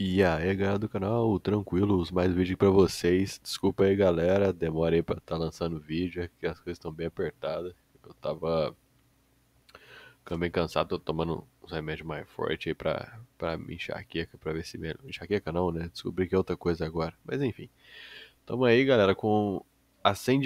E aí, galera do canal, tranquilos, mais vídeo pra vocês. Desculpa aí, galera, demorei pra estar tá lançando vídeo, é que as coisas estão bem apertadas. Eu tava ficando bem cansado, tô tomando uns remédios mais fortes aí pra, pra me enxaqueca, pra ver se melhor. Enxaqueca não, né? Descobri que é outra coisa agora, mas enfim. Tamo aí, galera, com a 100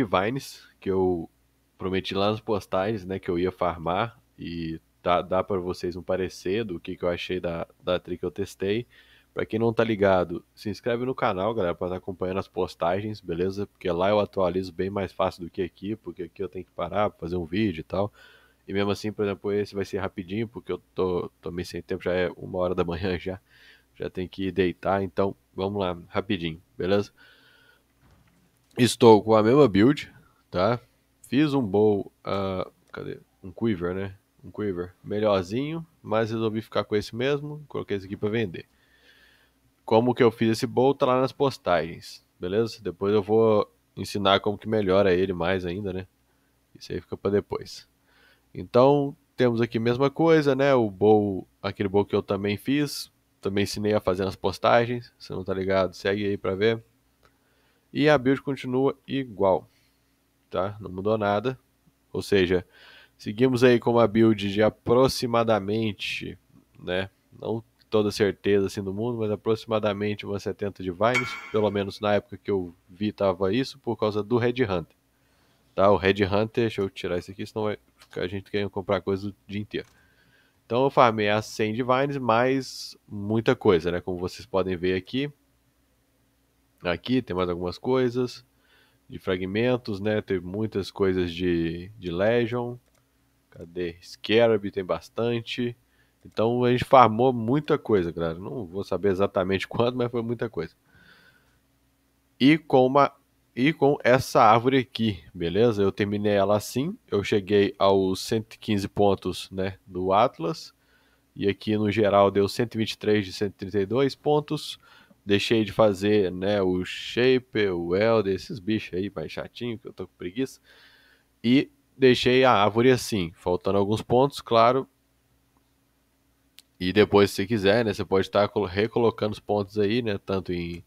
que eu prometi lá nas postagens, né, que eu ia farmar. E tá, dá pra vocês um parecer do que, que eu achei da, da tri que eu testei. Para quem não tá ligado, se inscreve no canal, galera, para estar tá acompanhando as postagens, beleza? Porque lá eu atualizo bem mais fácil do que aqui, porque aqui eu tenho que parar pra fazer um vídeo e tal. E mesmo assim, por exemplo, esse vai ser rapidinho, porque eu tô também sem tempo, já é uma hora da manhã já. Já tem que ir deitar, então vamos lá, rapidinho, beleza? Estou com a mesma build, tá? Fiz um bowl, uh, ah, cadê? Um quiver, né? Um quiver melhorzinho, mas resolvi ficar com esse mesmo, coloquei esse aqui para vender como que eu fiz esse bowl tá lá nas postagens, beleza? Depois eu vou ensinar como que melhora ele mais ainda, né? Isso aí fica para depois. Então, temos aqui a mesma coisa, né? O bowl, aquele bowl que eu também fiz, também ensinei a fazer nas postagens, se não tá ligado, segue aí para ver. E a build continua igual, tá? Não mudou nada. Ou seja, seguimos aí com uma build de aproximadamente, né? Não toda certeza assim do mundo, mas aproximadamente umas 70 Divines, pelo menos na época que eu vi tava isso, por causa do Red Hunter. Tá, o Red Hunter, deixa eu tirar isso aqui, senão vai ficar a gente querendo comprar coisa o dia inteiro. Então eu farmei as 100 Divines, mais muita coisa, né? Como vocês podem ver aqui. Aqui tem mais algumas coisas de fragmentos, né? Teve muitas coisas de, de Legion. Cadê? Scarab tem bastante. Então a gente farmou muita coisa, galera. Não vou saber exatamente quanto, mas foi muita coisa. E com uma e com essa árvore aqui, beleza? Eu terminei ela assim, eu cheguei aos 115 pontos, né, do Atlas. E aqui no geral deu 123 de 132 pontos. Deixei de fazer, né, o Shape, o Elder, esses bichos aí mais chatinho que eu tô com preguiça. E deixei a árvore assim, faltando alguns pontos, claro, e depois, se quiser, né, você pode estar tá recolocando os pontos aí, né, tanto em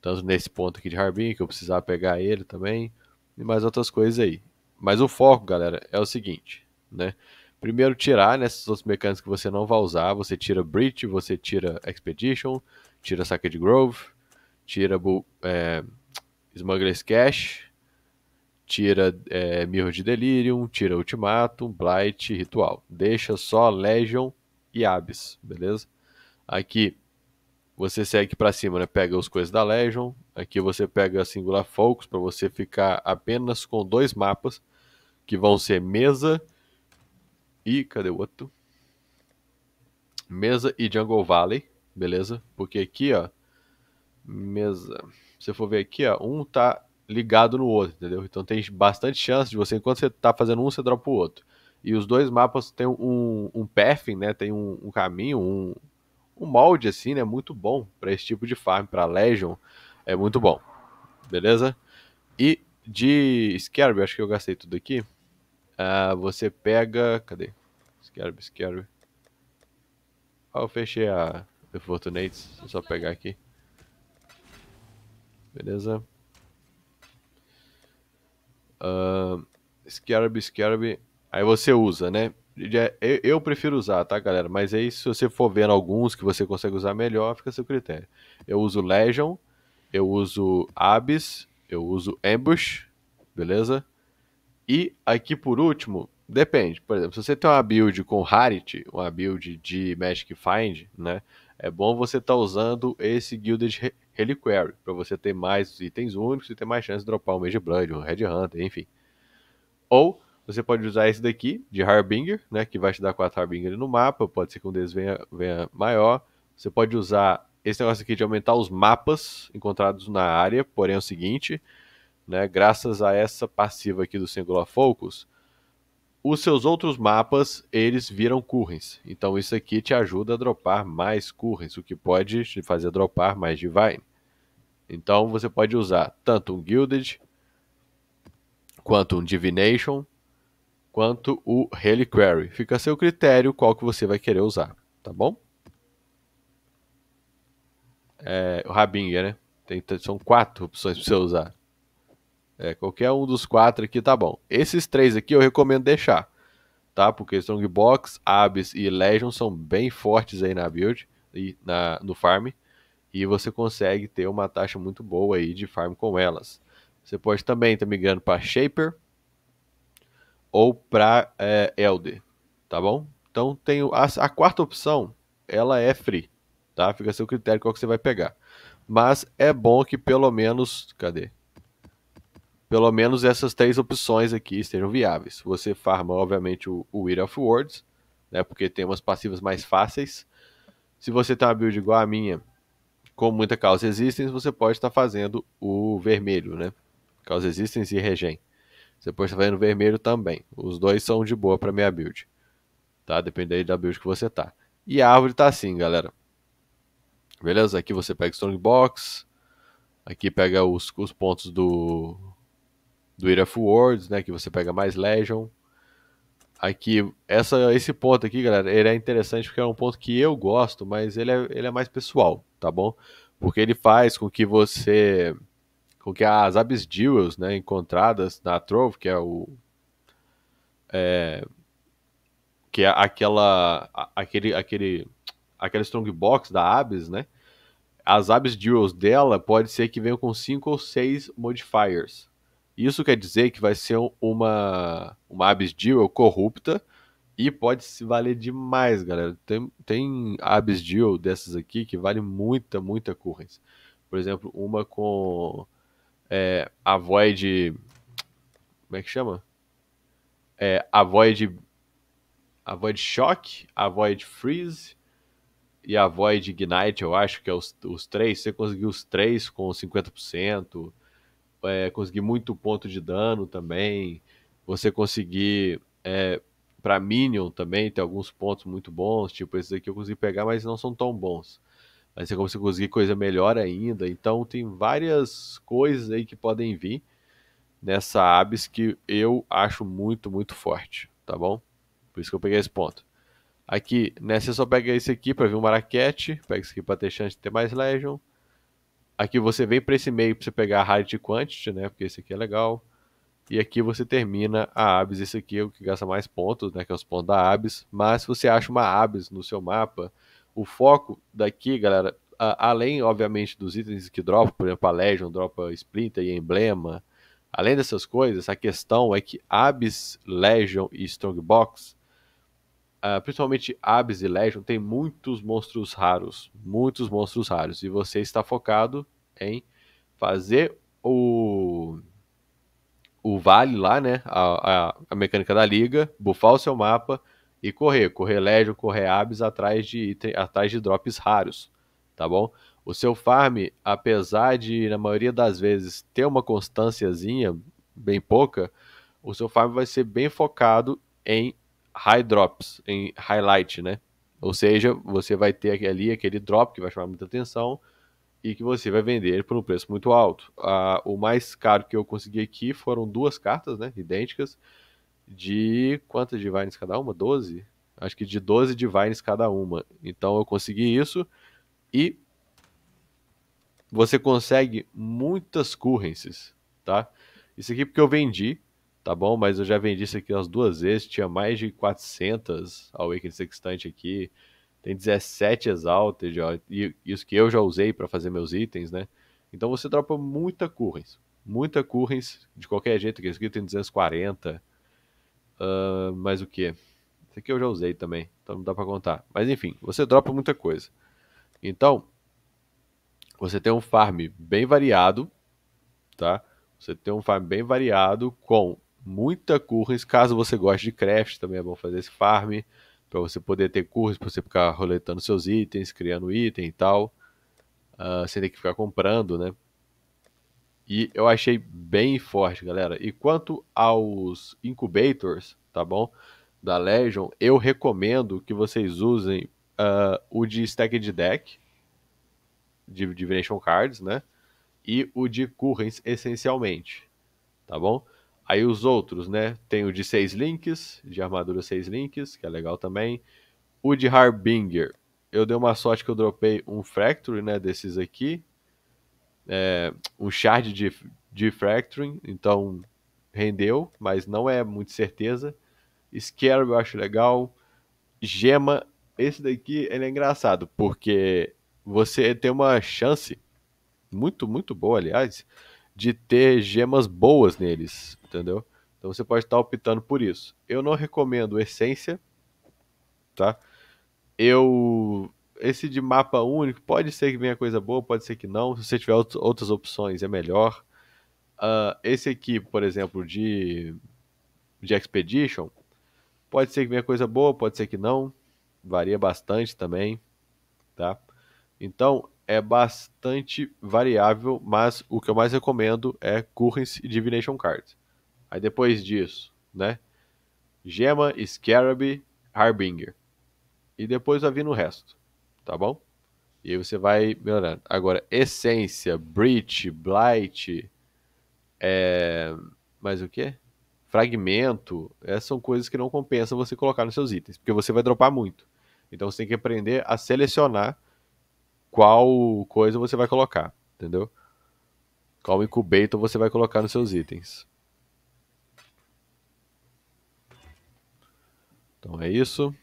tanto nesse ponto aqui de Harbin, que eu precisar pegar ele também, e mais outras coisas aí. Mas o foco, galera, é o seguinte, né? Primeiro tirar nessas né, outras mecânicas que você não vai usar, você tira Breach, você tira Expedition, tira Sacked Grove, tira é, Smuggler's Cash, tira é, Mirror de Delirium, tira Ultimatum, Blight, Ritual. Deixa só Legion e Abyss, beleza? Aqui você segue para cima, né? Pega os coisas da Legion. Aqui você pega a Singular Focus para você ficar apenas com dois mapas, que vão ser Mesa e cadê o outro? Mesa e Jungle Valley, beleza? Porque aqui, ó, Mesa. Se você for ver aqui, ó, um tá ligado no outro, entendeu? Então tem bastante chance de você enquanto você tá fazendo um, você dropa o outro. E os dois mapas têm um, um né? Tem um, um caminho, um, um, molde assim, né? Muito bom para esse tipo de farm, para Legion. É muito bom. Beleza? E de Scarab, acho que eu gastei tudo aqui. Uh, você pega. Cadê? Scarab, Scarab. Ah, eu fechei a The Fortunates. É só pegar aqui. Beleza. Uh, Scarab, Scarab. Aí você usa, né? Eu, prefiro usar, tá, galera? Mas aí, se você for vendo alguns que você consegue usar melhor, fica a seu critério. Eu uso Legion, eu uso Abyss, eu uso Ambush, beleza? E aqui por último, depende. Por exemplo, se você tem uma build com Rarity, uma build de Magic Find, né? É bom você estar tá usando esse Guilded Reliquary, para você ter mais itens únicos e ter mais chance de dropar um Mage Blood, um Red Hunter, enfim. Ou você pode usar esse daqui, de Harbinger, né, que vai te dar 4 Harbinger no mapa, pode ser que um deles venha, venha maior. Você pode usar esse negócio aqui de aumentar os mapas encontrados na área, porém é o seguinte, né, graças a essa passiva aqui do Singular Focus, os seus outros mapas, eles viram currens. Então isso aqui te ajuda a dropar mais currens, o que pode te fazer dropar mais Divine. Então você pode usar tanto um Gilded, quanto um Divination, quanto o reliquary. Fica a seu critério qual que você vai querer usar, tá bom? É, o Rabinha, né? Tem, são quatro opções para você usar. É, qualquer um dos quatro aqui tá bom. Esses três aqui eu recomendo deixar, tá? Porque Strongbox, Abyss e Legion são bem fortes aí na build e na, no farm. E você consegue ter uma taxa muito boa aí de farm com elas. Você pode também estar tá migrando para Shaper, ou para é, Elder, tá bom? Então tem a, a, quarta opção, ela é free, tá? Fica a seu critério qual que você vai pegar. Mas é bom que pelo menos, cadê? Pelo menos essas três opções aqui estejam viáveis. Você farma, obviamente, o, o Weed of Words, né? Porque tem umas passivas mais fáceis. Se você tem uma build igual a minha, com muita causa existence, você pode estar fazendo o vermelho, né? Causa existence e regen. Depois pode vai no vermelho também. Os dois são de boa para minha build. Tá? Depende aí da build que você tá. E a árvore tá assim, galera. Beleza? Aqui você pega Strong Box. Aqui pega os, os pontos do, do Ira Words, né? Que você pega mais Legion. Aqui, essa, esse ponto aqui, galera, ele é interessante porque é um ponto que eu gosto, mas ele é, ele é mais pessoal, tá bom? Porque ele faz com que você com que as jewels né, encontradas na Trove, que é o é, que é aquela aquele aquele aquela strongbox da Abs, né? As jewels dela pode ser que venham com cinco ou seis modifiers. Isso quer dizer que vai ser uma uma jewel corrupta e pode se valer demais, galera. Tem tem jewel dessas aqui que vale muita muita currency. Por exemplo, uma com é, Avoid. Como é que chama? É, avoid. Avoid Shock, Avoid Freeze e Avoid Ignite, eu acho que é os, os três. Você conseguiu os três com 50%. É, conseguir muito ponto de dano também. Você conseguir é, para Minion também, tem alguns pontos muito bons. Tipo, esses aqui eu consegui pegar, mas não são tão bons. Aí você consegue conseguir coisa melhor ainda. Então tem várias coisas aí que podem vir nessa Abs que eu acho muito, muito forte, tá bom? Por isso que eu peguei esse ponto. Aqui, né, você só pega esse aqui para ver o Maraquete, pega esse aqui para ter chance de ter mais Legion. Aqui você vem para esse meio para você pegar a Hard Quantity, né, porque esse aqui é legal. E aqui você termina a Abis, esse aqui é o que gasta mais pontos, né, que é os pontos da Abis. Mas se você acha uma Abis no seu mapa, o foco daqui, galera, a, além, obviamente, dos itens que dropam, por exemplo, a Legion dropa Splinter e Emblema, além dessas coisas, a questão é que Abyss, Legion e Strongbox, uh, principalmente Abyss e Legion, tem muitos monstros raros, muitos monstros raros, e você está focado em fazer o o vale lá, né? A, a, a, mecânica da liga, bufar o seu mapa, e correr, correr ledger, correr Abyss atrás de atrás de drops raros, tá bom? O seu farm, apesar de na maioria das vezes ter uma constânciazinha bem pouca, o seu farm vai ser bem focado em high drops, em highlight, né? Ou seja, você vai ter ali aquele drop que vai chamar muita atenção e que você vai vender por um preço muito alto. Ah, o mais caro que eu consegui aqui foram duas cartas, né, idênticas, de quantas divines cada uma? 12? Acho que de 12 divines cada uma. Então eu consegui isso e você consegue muitas currencies, tá? Isso aqui porque eu vendi, tá bom? Mas eu já vendi isso aqui umas duas vezes, tinha mais de 400 Awakened Sextante aqui, tem 17 Exalted, ó, e isso que eu já usei para fazer meus itens, né? Então você dropa muita currency, muita currency, de qualquer jeito, que é isso aqui tem 240, Uh, mais o que? Esse aqui eu já usei também, então não dá para contar. Mas enfim, você dropa muita coisa. Então, você tem um farm bem variado, tá? Você tem um farm bem variado com muita currens, caso você goste de craft, também é bom fazer esse farm para você poder ter currens, para você ficar roletando seus itens, criando item e tal, uh, sem ter que ficar comprando, né? E eu achei bem forte, galera. E quanto aos incubators, tá bom? Da Legion, eu recomendo que vocês usem uh, o de stack de deck, de divination cards, né? E o de currents, essencialmente, tá bom? Aí os outros, né? Tem o de 6 links, de armadura 6 links, que é legal também. O de Harbinger. Eu dei uma sorte que eu dropei um Fracture, né? Desses aqui é, um charge de, de Fracturing, então rendeu, mas não é muito certeza. Scarab eu acho legal. Gema, esse daqui ele é engraçado, porque você tem uma chance muito, muito boa, aliás, de ter gemas boas neles, entendeu? Então você pode estar optando por isso. Eu não recomendo essência, tá? Eu esse de mapa único, pode ser que venha coisa boa, pode ser que não. Se você tiver outras opções, é melhor. Uh, esse aqui, por exemplo, de, de Expedition, pode ser que venha coisa boa, pode ser que não. Varia bastante também, tá? Então, é bastante variável, mas o que eu mais recomendo é Currency e Divination Cards. Aí depois disso, né? Gema, Scarab, Harbinger. E depois vai vir no resto tá bom? E aí você vai melhorando. Agora, essência, breach, blight, é... mais o que? Fragmento, essas é, são coisas que não compensa você colocar nos seus itens, porque você vai dropar muito. Então você tem que aprender a selecionar qual coisa você vai colocar, entendeu? Qual incubator você vai colocar nos seus itens. Então é isso.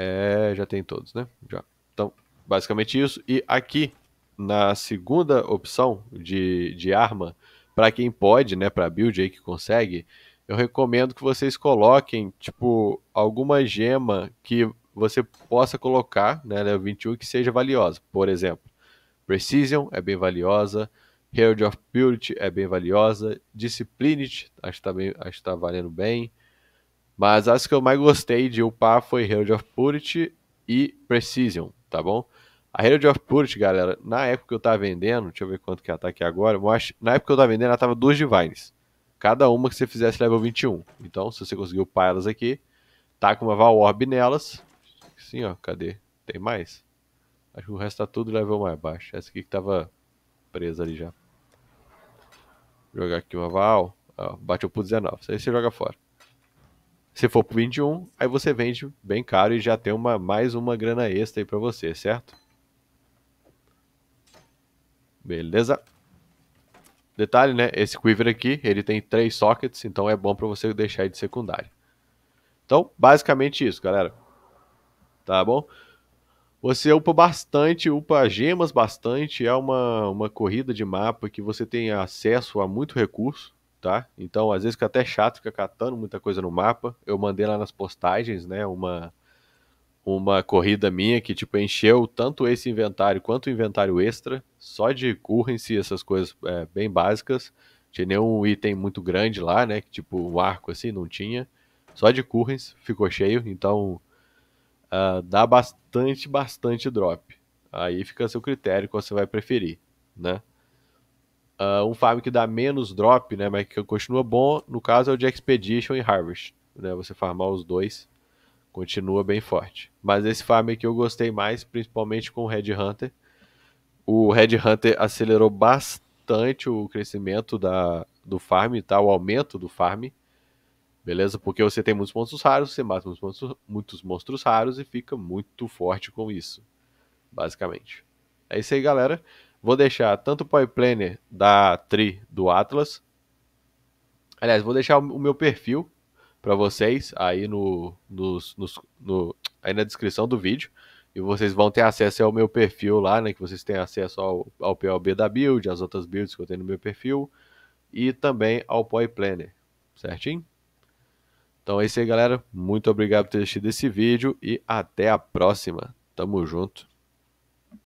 É, já tem todos, né? Já. Então, basicamente isso. E aqui, na segunda opção de, de arma, para quem pode, né, para build aí que consegue, eu recomendo que vocês coloquem, tipo, alguma gema que você possa colocar, né, level 21 que seja valiosa. Por exemplo, Precision é bem valiosa, Herald of Purity é bem valiosa, Disciplinity acho que está tá valendo bem, mas as que eu mais gostei de upar foi Herald of Purity e Precision, tá bom? A Herald of Purity, galera, na época que eu tava vendendo, deixa eu ver quanto que ela tá aqui agora, Mas na época que eu tava vendendo, ela tava duas Divines. Cada uma que você fizesse level 21. Então, se você conseguir upar elas aqui, tá com uma Valorb nelas. Sim, ó, cadê? Tem mais? Acho que o resto tá tudo level mais baixo. Essa aqui que tava presa ali já. Vou jogar aqui uma Val. Ó, bateu pro 19. Isso aí você joga fora. Se for pro 21, aí você vende bem caro e já tem uma, mais uma grana extra aí para você, certo? Beleza. Detalhe, né? Esse Quiver aqui, ele tem três sockets, então é bom para você deixar ele de secundário. Então, basicamente isso, galera. Tá bom? Você upa bastante, upa gemas bastante, é uma, uma corrida de mapa que você tem acesso a muito recurso, tá? Então, às vezes fica até chato, fica catando muita coisa no mapa. Eu mandei lá nas postagens, né, uma uma corrida minha que tipo encheu tanto esse inventário quanto o inventário extra, só de currency, essas coisas é, bem básicas. Tinha nenhum item muito grande lá, né, que tipo um arco assim, não tinha. Só de currency ficou cheio, então uh, dá bastante, bastante drop. Aí fica a seu critério qual você vai preferir, né? Uh, um farm que dá menos drop, né, mas que continua bom, no caso é o de Expedition e Harvest. Né, você farmar os dois continua bem forte. Mas esse farm aqui eu gostei mais, principalmente com o Red Hunter. O Red Hunter acelerou bastante o crescimento da, do farm, tá? o aumento do farm. Beleza? Porque você tem muitos monstros raros, você mata muitos monstros, muitos monstros raros e fica muito forte com isso. Basicamente. É isso aí, galera. Vou deixar tanto o Power Planner da Tri do Atlas. Aliás, vou deixar o meu perfil para vocês aí no, nos, nos, no, aí na descrição do vídeo. E vocês vão ter acesso ao meu perfil lá, né? Que vocês têm acesso ao, ao PLB da build, as outras builds que eu tenho no meu perfil. E também ao Power Planner, certinho? Então é isso aí, galera. Muito obrigado por ter assistido esse vídeo e até a próxima. Tamo junto.